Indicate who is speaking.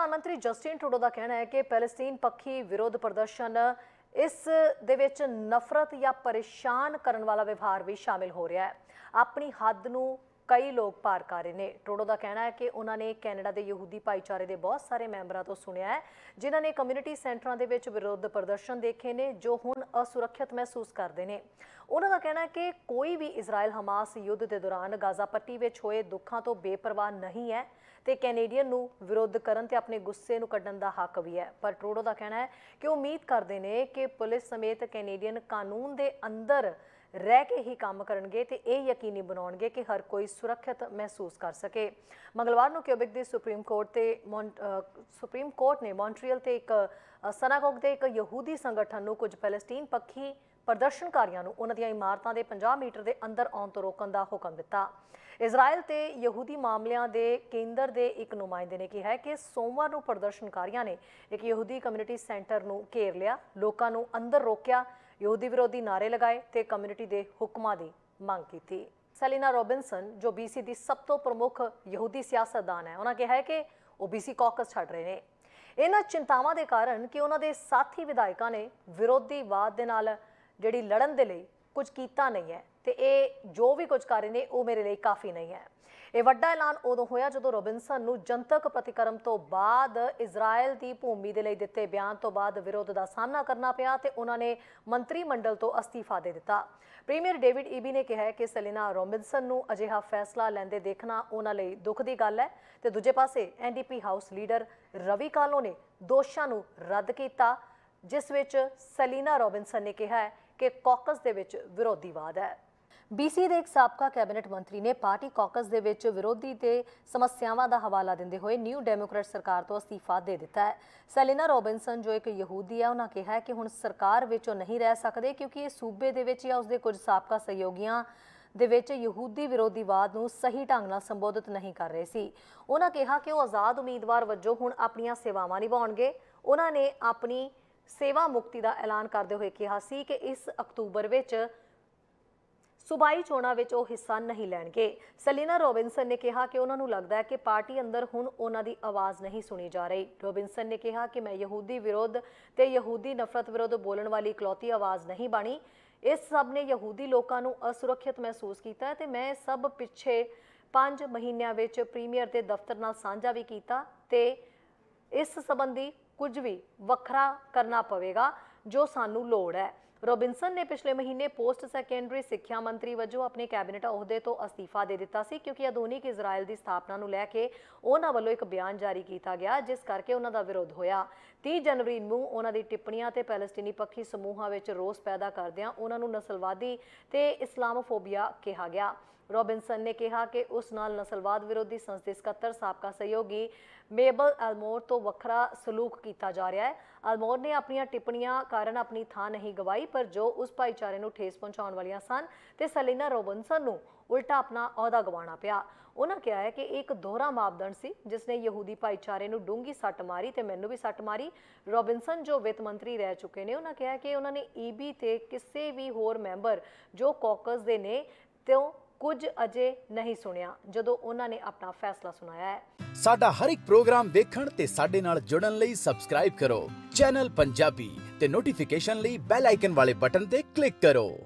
Speaker 1: ਪ੍ਰਧਾਨ ਮੰਤਰੀ Justin Trudeau ਦਾ ਕਹਿਣਾ ਹੈ ਕਿ ਪੈਲੇਸਟਾਈਨ ਪੱਖੀ ਵਿਰੋਧ ਪ੍ਰਦਰਸ਼ਨ ਇਸ ਦੇ ਵਿੱਚ ਨਫ਼ਰਤ ਜਾਂ ਪਰੇਸ਼ਾਨ ਕਰਨ ਵਾਲਾ ਵਿਵਹਾਰ ਵੀ ਸ਼ਾਮਿਲ ਹੋ ਰਿਹਾ ਹੈ ਆਪਣੀ ਹੱਦ ਨੂੰ ਕਈ ਲੋਕ ਪਾਰ ਕਰ ਰਹੇ ਨੇ ਟਰੋਡੋ ਦਾ ਕਹਿਣਾ ਹੈ ਕਿ ਉਹਨਾਂ ਨੇ ਕੈਨੇਡਾ ਦੇ ਯਹੂਦੀ ਭਾਈਚਾਰੇ ਦੇ ਬਹੁਤ ਸਾਰੇ ਮੈਂਬਰਾਂ ਤੋਂ ਸੁਣਿਆ ਹੈ ਜਿਨ੍ਹਾਂ ਨੇ ਕਮਿਊਨਿਟੀ ਸੈਂਟਰਾਂ ਦੇ ਵਿੱਚ ਵਿਰੋਧ ਪ੍ਰਦਰਸ਼ਨ ਦੇਖੇ ਨੇ ਜੋ ਹੁਣ ਅਸੁਰੱਖਿਅਤ ਮਹਿਸੂਸ ਕਰਦੇ ਨੇ ਉਹਨਾਂ ਦਾ ਕਹਿਣਾ ਹੈ ਕਿ ਕੋਈ ਵੀ ਇਜ਼ਰਾਈਲ ਹਮਾਸ ਯੁੱਧ ਦੇ ਦੌਰਾਨ ਗਾਜ਼ਾ ਪੱਟੀ ਵਿੱਚ ਹੋਏ ਦੁੱਖਾਂ ਤੋਂ ਬੇਪਰਵਾਹ ਨਹੀਂ ਹੈ ਤੇ ਕੈਨੇਡੀਅਨ ਨੂੰ ਵਿਰੋਧ ਕਰਨ ਤੇ ਆਪਣੇ ਗੁੱਸੇ ਨੂੰ ਕੱਢਣ ਦਾ ਹੱਕ ਵੀ ਹੈ ਪਰ ਟਰੋਡੋ ਦਾ ਕਹਿਣਾ ਹੈ ਕਿ ਉਮੀਦ ਕਰਦੇ ਨੇ ਕਿ ਪੁਲਿਸ ਸਮੇਤ ਕੈਨੇਡੀਅਨ ਕਾਨੂੰਨ ਦੇ ਅੰਦਰ ਰਹਿ ਕੇ ਹੀ ਕੰਮ ਕਰਨਗੇ ਤੇ ਇਹ ਯਕੀਨੀ ਬਣਾਉਣਗੇ ਕਿ ਹਰ ਕੋਈ ਸੁਰੱਖਿਅਤ ਮਹਿਸੂਸ ਕਰ ਸਕੇ ਮੰਗਲਵਾਰ ਨੂੰ ਕਿਊਬਿਕ ਦੀ ਸੁਪਰੀਮ ਕੋਰਟ ਤੇ ਸੁਪਰੀਮ ਕੋਰਟ ਨੇ ਮੌਂਟਰੀਅਲ ਤੇ ਇੱਕ ਸਨਾਗੋਗ ਦੇ ਇੱਕ ਯਹੂਦੀ ਸੰਗਠਨ ਨੂੰ ਕੁਝ ਪੈਲਸਟੀਨ ਪੱਖੀ ਪ੍ਰਦਰਸ਼ਨਕਾਰੀਆਂ ਨੂੰ ਉਹਨਾਂ ਦੀਆਂ ਇਮਾਰਤਾਂ ਦੇ 50 ਮੀਟਰ ਦੇ ਅੰਦਰ ਆਉਣ ਤੋਂ ਰੋਕਣ ਦਾ ਹੁਕਮ ਦਿੱਤਾ ਇਜ਼ਰਾਈਲ ਤੇ ਯਹੂਦੀ ਮਾਮਲਿਆਂ ਦੇ ਕੇਂਦਰ ਦੇ ਇੱਕ ਨੁਮਾਇੰਦੇ ਨੇ ਕਿਹਾ ਕਿ ਸੋਮਵਾਰ ਨੂੰ ਪ੍ਰਦਰਸ਼ਨਕਾਰੀਆਂ ਨੇ ਇੱਕ ਯਹੂਦੀ ਕਮਿਊਨਿਟੀ ਸੈਂਟਰ ਨੂੰ ਘੇਰ ਲਿਆ ਲੋਕਾਂ ਨੂੰ ਅੰਦਰ ਰੋਕਿਆ ਯਹੂਦੀ ਵਿਰੋਧੀ ਨਾਰੇ ਲਗਾਏ ਤੇ ਕਮਿਊਨਿਟੀ ਦੇ ਹੁਕਮਾਂ ਦੀ ਮੰਗ ਕੀਤੀ ਸੈਲੀਨਾ ਰੋਬਿਨਸਨ ਜੋ BC ਦੀ ਸਭ ਤੋਂ ਪ੍ਰਮੁੱਖ ਯਹੂਦੀ ਸਿਆਸਤਦਾਨ ਹੈ ਉਹਨਾਂ ਕਿਹਾ ਹੈ ਕਿ ਉਹ BC ਕਾਕਸ ਛੱਡ ਰਹੇ ਨੇ ਇਹਨਾਂ ਚਿੰਤਾਵਾਂ ਦੇ ਕਾਰਨ ਕਿ ਉਹਨਾਂ ਦੇ ਸਾਥੀ ਵਿਧਾਇਕਾਂ ਨੇ ਵਿਰੋਧੀਵਾਦ ਦੇ ਨਾਲ ਜਿਹੜੀ ਲੜਨ ਦੇ ਲਈ ਕੁਝ ਕੀਤਾ ਨਹੀਂ ਹੈ ਤੇ ਇਹ ਜੋ ਵੀ ਕੁਝ ਕਰ ਰਹੇ ਨੇ ਉਹ ਮੇਰੇ ਲਈ ਕਾਫੀ ਨਹੀਂ ਹੈ ਇਹ ਵੱਡਾ ਐਲਾਨ ਉਦੋਂ ਹੋਇਆ ਜਦੋਂ ਰੋਬਿਨਸਨ ਨੂੰ ਜਨਤਕ ਪ੍ਰਤੀਕਰਮ ਤੋਂ ਬਾਅਦ ਇਜ਼ਰਾਈਲ ਦੀ ਭੂਮੀ ਦੇ ਲਈ ਦਿੱਤੇ ਬਿਆਨ ਤੋਂ ਬਾਅਦ ਵਿਰੋਧ ਦਾ ਸਾਹਮਣਾ ਕਰਨਾ ਪਿਆ ਤੇ ਉਹਨਾਂ ਨੇ ਮੰਤਰੀ ਮੰਡਲ ਤੋਂ ਅਸਤੀਫਾ ਦੇ ਦਿੱਤਾ ਪ੍ਰੀਮੀਅਰ ਡੇਵਿਡ ਈਬੀ ਨੇ ਕਿਹਾ ਕਿ ਸਲੀਨਾ ਰੋਬਿਨਸਨ ਨੂੰ ਅਜਿਹਾ ਫੈਸਲਾ ਲੈਂਦੇ ਦੇਖਣਾ ਉਹਨਾਂ ਲਈ ਦੁੱਖ ਦੀ ਗੱਲ ਹੈ ਤੇ ਦੂਜੇ ਪਾਸੇ NDP house leader Ravi Kahlon ਨੇ ਦੋਸ਼ਾਂ ਨੂੰ ਰੱਦ ਕੀਤਾ ਜਿਸ ਵਿੱਚ ਸਲੀਨਾ ਰੋਬਿਨਸਨ ਨੇ ਕਿਹਾ ਹੈ ਕਿ ਕਾਕਸ ਦੇ ਵਿੱਚ ਵਿਰੋਧੀਵਾਦ ਹੈ ਬੀਸੀ ਦੇ ਇੱਕ ਸਾਬਕਾ ਕੈਬਨਿਟ ਮੰਤਰੀ ਨੇ ਪਾਰਟੀ ਕਾਕਸ ਦੇ ਵਿੱਚ ਵਿਰੋਧੀ ਤੇ ਸਮੱਸਿਆਵਾਂ ਦਾ ਹਵਾਲਾ ਦਿੰਦੇ ਹੋਏ ਨਿਊ ਡੈਮੋਕ੍ਰੈਟ ਸਰਕਾਰ ਤੋਂ ਅਸਤੀਫਾ ਦੇ ਦਿੱਤਾ ਹੈ ਸੈਲੀਨਾ ਰੋਬਿਨਸਨ ਜੋ ਇੱਕ ਯਹੂਦੀ ਹੈ ਉਹਨਾਂ ਕਿਹਾ ਕਿ ਹੁਣ ਸਰਕਾਰ ਵਿੱਚ ਉਹ ਨਹੀਂ ਰਹਿ ਸਕਦੇ ਕਿਉਂਕਿ ਇਹ ਸੂਬੇ ਦੇ ਵਿੱਚ ਜਾਂ ਉਸਦੇ ਕੁਝ ਸਾਬਕਾ ਸਹਿਯੋਗੀਆਂ ਦੇ ਵਿੱਚ ਯਹੂਦੀ ਵਿਰੋਧੀਵਾਦ ਨੂੰ ਸਹੀ ਢੰਗ ਨਾਲ ਸੰਬੋਧਿਤ ਨਹੀਂ ਕਰ ਰਹੇ ਸੀ ਉਹਨਾਂ ਕਿਹਾ ਕਿ ਉਹ ਆਜ਼ਾਦ ਉਮੀਦਵਾਰ ਵਜੋਂ ਹੁਣ ਆਪਣੀਆਂ ਸੇਵਾਵਾਂ ਨਿਭਾਉਣਗੇ ਉਹਨਾਂ ਨੇ ਆਪਣੀ ਸੇਵਾ ਮੁਕਤੀ ਦਾ ਐਲਾਨ ਕਰਦੇ ਹੋਏ ਕਿਹਾ ਸੀ ਕਿ ਇਸ ਅਕਤੂਬਰ ਵਿੱਚ ਸੁਬਾਈ ਚੋਣਾਂ ਵਿੱਚ ਉਹ ਹਿੱਸਾ ਨਹੀਂ ਲੈਣਗੇ ਸਲੀਨਾ ਰੋਬਿਨਸਨ ਨੇ ਕਿਹਾ ਕਿ ਉਹਨਾਂ ਨੂੰ ਲੱਗਦਾ ਹੈ ਕਿ ਪਾਰਟੀ ਅੰਦਰ ਹੁਣ ਉਹਨਾਂ ਦੀ ਆਵਾਜ਼ ਨਹੀਂ ਸੁਣੀ ਜਾ ਰਹੀ ਰੋਬਿਨਸਨ ਨੇ ਕਿਹਾ ਕਿ ਮੈਂ ਯਹੂਦੀ ਵਿਰੋਧ ਤੇ ਯਹੂਦੀ ਨਫ਼ਰਤ ਵਿਰੋਧ ਬੋਲਣ ਵਾਲੀ ਇਕਲੌਤੀ ਆਵਾਜ਼ ਨਹੀਂ ਬਣੀ ਇਸ ਸਭ ਨੇ ਯਹੂਦੀ ਲੋਕਾਂ ਨੂੰ ਅਸੁਰੱਖਿਅਤ ਮਹਿਸੂਸ ਕੀਤਾ ਤੇ ਮੈਂ ਸਭ ਪਿੱਛੇ 5 ਮਹੀਨਿਆਂ ਵਿੱਚ ਪ੍ਰੀਮੀਅਰ ਦੇ ਦਫ਼ਤਰ ਨਾਲ ਸਾਂਝਾ ਵੀ ਕੀਤਾ ਤੇ ਇਸ ਸੰਬੰਧੀ ਕੁਝ ਵੀ ਵੱਖਰਾ ਕਰਨਾ ਪਵੇਗਾ ਜੋ ਸਾਨੂੰ ਲੋੜ ਹੈ ਰੋਬਿਨਸਨ ਨੇ ਪਿਛਲੇ ਮਹੀਨੇ ਪੋਸਟ ਸੈਕੰਡਰੀ ਸਿੱਖਿਆ ਮੰਤਰੀ ਵਜੋਂ ਆਪਣੇ ਕੈਬਨਿਟ ਅਹੁਦੇ ਤੋਂ ਅਸਤੀਫਾ ਦੇ ਦਿੱਤਾ ਸੀ ਕਿਉਂਕਿ ਆਧੁਨਿਕ ਇਜ਼ਰਾਈਲ ਦੀ ਸਥਾਪਨਾ ਨੂੰ ਲੈ ਕੇ ਉਹਨਾਂ ਵੱਲੋਂ ਇੱਕ ਬਿਆਨ ਜਾਰੀ ਕੀਤਾ ਗਿਆ ਜਿਸ ਕਰਕੇ ਉਹਨਾਂ ਦਾ ਵਿਰੋਧ ਹੋਇਆ 30 ਜਨਵਰੀ ਨੂੰ ਉਹਨਾਂ ਦੀ ਟਿੱਪਣੀਆਂ ਤੇ ਪੈਲਸਟੀਨੀ ਪੱਖੀ ਸਮੂਹਾਂ ਵਿੱਚ ਰੋਸ ਪੈਦਾ ਕਰਦਿਆਂ ਉਹਨਾਂ ਨੂੰ ਨਸਲਵਾਦੀ ਤੇ ਇਸਲਾਮੋਫੋਬੀਆ ਕਿਹਾ ਗਿਆ ਰੋਬਿਨਸਨ ਨੇ ਕਿਹਾ ਕਿ ਉਸ ਨਾਲ ਨਸਲਵਾਦ ਵਿਰੋਧੀ ਦੇ ਸਕੱਤਰ ਸਾਬਕਾ ਸਹਿਯੋਗੀ ਮੇਬਲ ਅਲਮੋਰ ਤੋਂ ਵੱਖਰਾ ਸਲੂਕ ਕੀਤਾ ਜਾ ਰਿਹਾ ਹੈ ਅਲਮੋਰ ਨੇ ਆਪਣੀਆਂ ਟਿੱਪਣੀਆਂ ਕਾਰਨ ਆਪਣੀ ਥਾਂ ਨਹੀਂ ਗਵਾਈ ਪਰ ਜੋ ਉਸ ਭਾਈਚਾਰੇ ਨੂੰ ਠੇਸ ਪਹੁੰਚਾਉਣ ਵਾਲੀਆਂ ਸਨ ਤੇ ਸਲੀਨਾ ਰੋਬਨਸਨ ਨੂੰ ਉਲਟਾ ਆਪਣਾ ਅਹੁਦਾ ਗਵਾਉਣਾ ਪਿਆ ਉਹਨਾਂ ਕਿਹਾ ਹੈ ਕਿ ਇੱਕ ਦੋਹਰਾ ਮਾਪਦੰਡ ਸੀ ਜਿਸ ਨੇ ਯਹੂਦੀ ਭਾਈਚਾਰੇ ਨੂੰ ਡੂੰਗੀ ਸੱਟ ਮਾਰੀ ਤੇ ਮੈਨੂੰ ਵੀ ਸੱਟ ਮਾਰੀ ਰੋਬਿੰਸਨ ਜੋ ਵਿੱਤ ਮੰਤਰੀ ਰਹਿ ਚੁੱਕੇ ਨੇ ਉਹਨਾਂ ਕਿਹਾ ਕਿ ਉਹਨਾਂ ਨੇ ਈਬੀ ਤੇ ਕਿਸੇ ਵੀ ਹੋਰ ਮੈਂਬਰ ਜੋ ਕੌਕਸ ਦੇ ਨੇ ਤੇ ਕੁਝ ਅਜੇ ਨਹੀਂ ਸੁਣਿਆ ਜਦੋਂ ਉਹਨਾਂ ਨੇ ਆਪਣਾ ਫੈਸਲਾ ਸੁਣਾਇਆ ਹੈ ਸਾਡਾ ਹਰ ਇੱਕ ਪ੍ਰੋਗਰਾਮ ਦੇਖਣ ਤੇ ਸਾਡੇ ਨਾਲ ਜੁੜਨ ਲਈ ਸਬਸਕ੍ਰਾਈਬ ਕਰੋ ਚੈਨਲ ਪੰਜਾਬੀ ਤੇ ਨੋਟੀਫਿਕੇਸ਼ਨ ਲਈ ਬੈਲ ਆਈਕਨ ਵਾਲੇ ਬਟਨ ਤੇ ਕਲਿੱਕ ਕਰੋ